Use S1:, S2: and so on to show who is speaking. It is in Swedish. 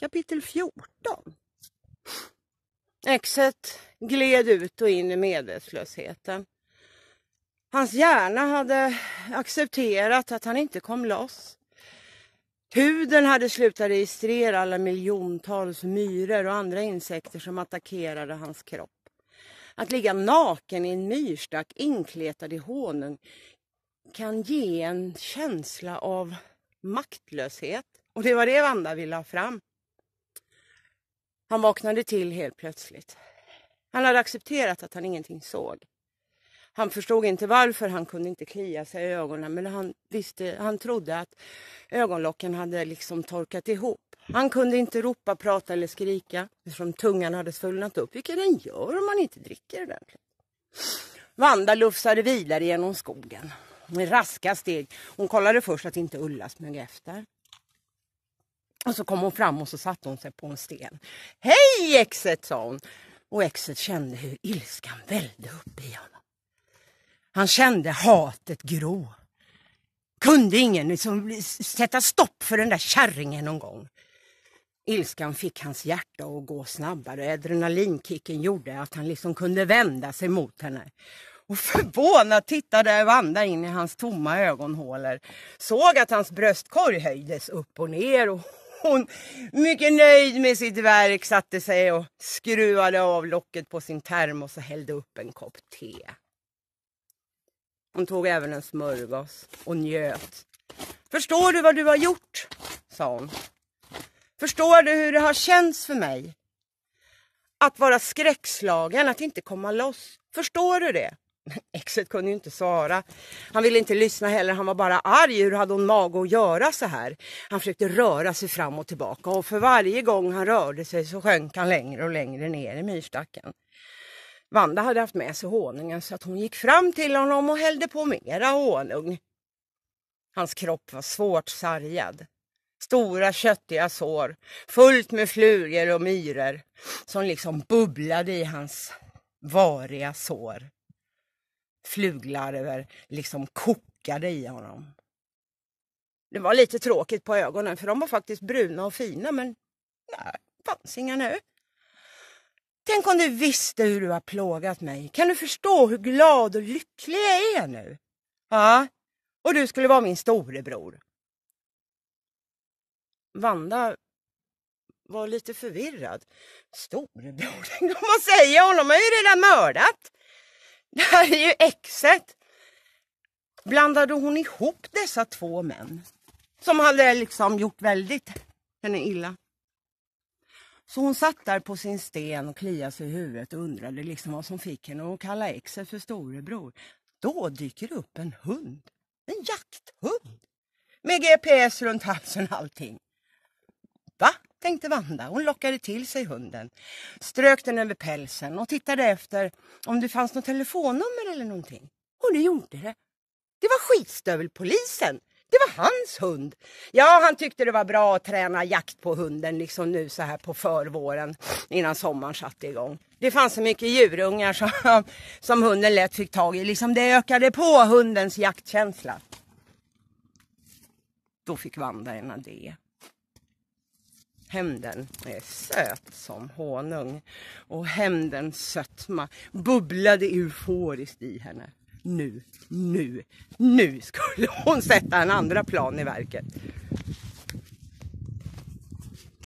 S1: Kapitel 14. Exet gled ut och in i medvetslösheten. Hans hjärna hade accepterat att han inte kom loss. Huden hade slutat registrera alla miljontals myror och andra insekter som attackerade hans kropp. Att ligga naken i en myrstack inkletad i honung kan ge en känsla av maktlöshet. Och det var det Vanda ville ha fram. Han vaknade till helt plötsligt. Han hade accepterat att han ingenting såg. Han förstod inte varför, han kunde inte klia sig i ögonen men han, visste, han trodde att ögonlocken hade liksom torkat ihop. Han kunde inte ropa, prata eller skrika eftersom tungan hade svullnat upp, vilket den gör om man inte dricker ordentligt. Vanda lufsade vidare genom skogen med raska steg. Hon kollade först att inte Ulla smög efter. Och så kom hon fram och så satte hon sig på en sten. Hej exet sa hon. Och exet kände hur ilskan vällde upp i honom. Han kände hatet gro. Kunde ingen liksom sätta stopp för den där kärringen någon gång? Ilskan fick hans hjärta att gå snabbare. Adrenalinkicken gjorde att han liksom kunde vända sig mot henne. Och förvånat tittade Vanda in i hans tomma ögonhålor. Såg att hans bröstkorg höjdes upp och ner och hon mycket nöjd med sitt verk satte sig och skruvade av locket på sin termos och hällde upp en kopp te. Hon tog även en smörgås och njöt. Förstår du vad du har gjort? sa hon. Förstår du hur det har känts för mig? Att vara skräckslagen, att inte komma loss. Förstår du det? Exet kunde ju inte svara. Han ville inte lyssna heller, han var bara arg. Hur hade hon mage att göra så här? Han försökte röra sig fram och tillbaka och för varje gång han rörde sig så sjönk han längre och längre ner i myrstacken. Vanda hade haft med sig honungen så att hon gick fram till honom och hällde på mera honung. Hans kropp var svårt sargad. Stora köttiga sår, fullt med flugor och myror som liksom bubblade i hans variga sår fluglarver liksom kokade i honom. Det var lite tråkigt på ögonen för de var faktiskt bruna och fina men nej, fanns inga nu. Tänk om du visste hur du har plågat mig. Kan du förstå hur glad och lycklig jag är nu? Ja, och du skulle vara min storebror. Vanda var lite förvirrad. Storebror, tänk om man säger honom har ju redan mördat. Det här är ju exet. Blandade hon ihop dessa två män? Som hade liksom gjort väldigt henne illa. Så hon satt där på sin sten och kliade sig i huvudet och undrade liksom vad som fick henne att kalla exet för storebror. Då dyker det upp en hund. En jakthund. Med GPS runt halsen och allting tänkte Vanda. Hon lockade till sig hunden, strök den över pälsen och tittade efter om det fanns något telefonnummer eller någonting. Och det gjorde det. Det var skitstövelpolisen. Det var hans hund. Ja, han tyckte det var bra att träna jakt på hunden liksom nu så här på förvåren innan sommaren satte igång. Det fanns så mycket djurungar som, som hunden lätt fick tag i. Liksom det ökade på hundens jaktkänsla. Då fick Vanda en idé. Hämnden är söt som honung och hämndens sötma bubblade euforiskt i henne. Nu, nu, nu skulle hon sätta en andra plan i verket.